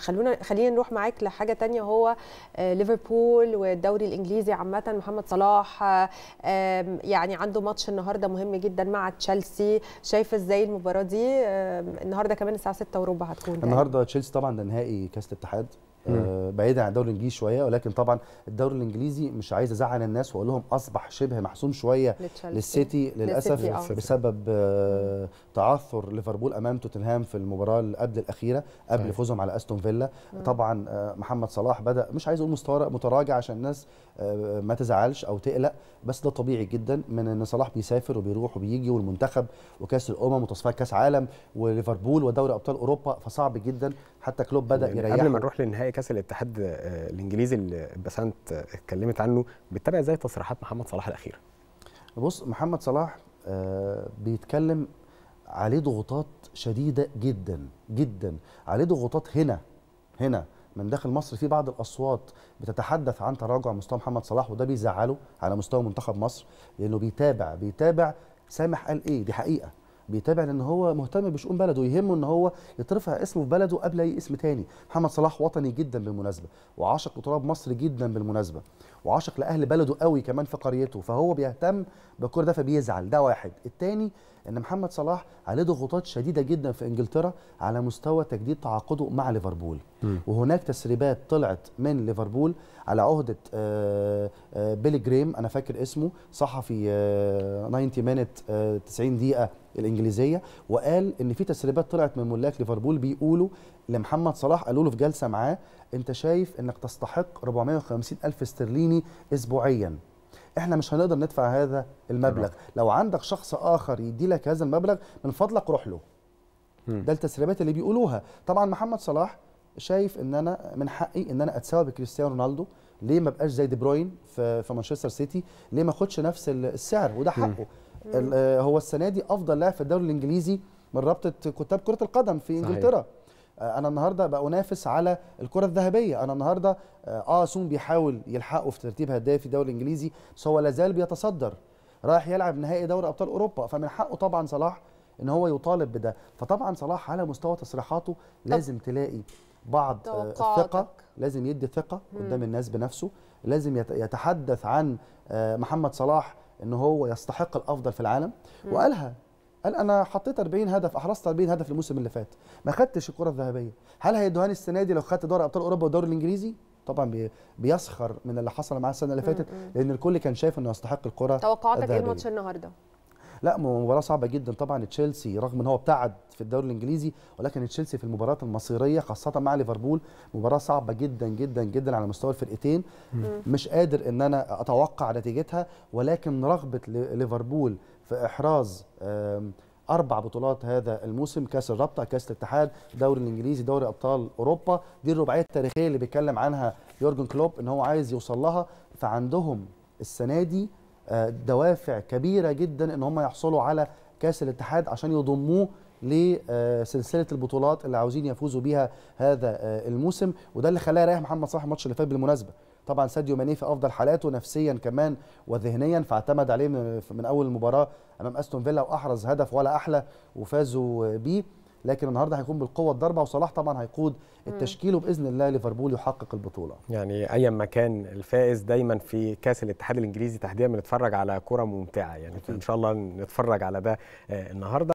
خلونا خلينا نروح معاك لحاجه تانية هو آه، ليفربول والدوري الانجليزي عامه محمد صلاح يعني عنده ماتش النهارده مهم جدا مع تشيلسي شايف ازاي المباراه دي النهارده كمان الساعه 6 وربع هتكون يعني. النهارده تشيلسي طبعا ده نهائي كاس الاتحاد آه، بعيدا عن الدوري الانجليزي شويه ولكن طبعا الدوري الانجليزي مش عايز ازعل الناس واقول لهم اصبح شبه محسوم شويه للسيتي للاسف للسيتي آه. بسبب آه تعثر ليفربول امام توتنهام في المباراه اللي قبل الاخيره قبل أيه. فوزهم على استون فيلا طبعا آه محمد صلاح بدا مش عايز اقول متراجع عشان الناس آه ما تزعلش او تقلق بس ده طبيعي جدا من ان صلاح بيسافر وبيروح وبيجي والمنتخب وكاس الامم وتصفيات كاس عالم وليفربول ودوري ابطال اوروبا فصعب جدا حتى كلوب بدا يريح يعني قبل ما نروح للنهائي نهائي كاس الاتحاد آه، الانجليزي اللي بسنت آه، اتكلمت عنه بتتابع ازاي تصريحات محمد صلاح الاخيره بص محمد صلاح آه، بيتكلم عليه ضغوطات شديده جدا جدا عليه ضغوطات هنا هنا من داخل مصر في بعض الاصوات بتتحدث عن تراجع مستوى محمد صلاح وده بيزعله على مستوى منتخب مصر لانه بيتابع بيتابع سامح قال ايه دي حقيقه بيتابع لان هو مهتم بشؤون بلده يهمه ان هو يترفع اسمه في بلده قبل اي اسم تاني محمد صلاح وطني جدا بالمناسبه وعاشق لتراب مصر جدا بالمناسبه وعاشق لاهل بلده قوي كمان في قريته فهو بيهتم بالكوره ده فبيزعل ده واحد التاني ان محمد صلاح عليه ضغوطات شديده جدا في انجلترا على مستوى تجديد تعاقده مع ليفربول وهناك تسريبات طلعت من ليفربول على عهده آه، آه، بيلي جريم انا فاكر اسمه صحفي 90 مينت 90 دقيقه الانجليزيه وقال ان في تسريبات طلعت من ملاك ليفربول بيقولوا لمحمد صلاح قالوا له في جلسه معاه انت شايف انك تستحق 450 الف استرليني اسبوعيا احنا مش هنقدر ندفع هذا المبلغ لو عندك شخص اخر يدي لك هذا المبلغ من فضلك روح له ده التسريبات اللي بيقولوها طبعا محمد صلاح شايف ان انا من حقي ان انا اتساوى بكريستيانو رونالدو ليه ما بقاش زي دي بروين في, مانشستر سيتي ليه ما اخدش نفس السعر وده حقه آه، هو السنه دي افضل لاعب في الدوري الانجليزي من رابطه كتاب كره القدم في انجلترا صحيح. آه، انا النهارده بقى انافس على الكره الذهبيه انا النهارده اه, آه، سون بيحاول يلحقه في ترتيب هداف في الدوري الانجليزي بس هو لازال بيتصدر رايح يلعب نهائي دوري ابطال اوروبا فمن حقه طبعا صلاح ان هو يطالب بده فطبعا صلاح على مستوى تصريحاته لازم تلاقي بعض الثقه لازم يدي ثقه قدام الناس بنفسه لازم يتحدث عن محمد صلاح ان هو يستحق الافضل في العالم وقالها قال انا حطيت 40 هدف احرزت 40 هدف الموسم اللي فات ما خدتش الكره الذهبيه هل هيدوهاني السنه دي لو خدت دوري ابطال اوروبا والدوري الانجليزي طبعا بيسخر من اللي حصل معاه السنه اللي فاتت لان الكل كان شايف انه يستحق الكره توقعاتك ايه الماتش النهارده لا مباراه صعبه جدا طبعا تشيلسي رغم ان هو ابتعد في الدوري الانجليزي ولكن تشيلسي في المباريات المصيريه خاصه مع ليفربول مباراه صعبه جدا جدا جدا على مستوى الفرقتين مش قادر ان انا اتوقع نتيجتها ولكن رغبه ليفربول في احراز اربع بطولات هذا الموسم كاس الرابطه كاس الاتحاد دوري الانجليزي دوري ابطال اوروبا دي الرباعيه التاريخيه اللي بيتكلم عنها يورجن كلوب ان هو عايز يوصل لها فعندهم السنه دي دوافع كبيره جدا ان هم يحصلوا على كاس الاتحاد عشان يضموه لسلسله البطولات اللي عاوزين يفوزوا بيها هذا آه، الموسم وده اللي خلاه يريح محمد صلاح الماتش اللي فات بالمناسبه طبعا ساديو ماني في افضل حالاته نفسيا كمان وذهنيا فاعتمد عليه من اول المباراه امام استون فيلا واحرز هدف ولا احلى وفازوا بيه لكن النهارده هيكون بالقوه الضاربه وصلاح طبعا هيقود التشكيل وباذن الله ليفربول يحقق البطوله. يعني ايا ما كان الفائز دايما في كاس الاتحاد الانجليزي تحديدا بنتفرج على كره ممتعه يعني ان شاء الله نتفرج على ده آه، النهارده.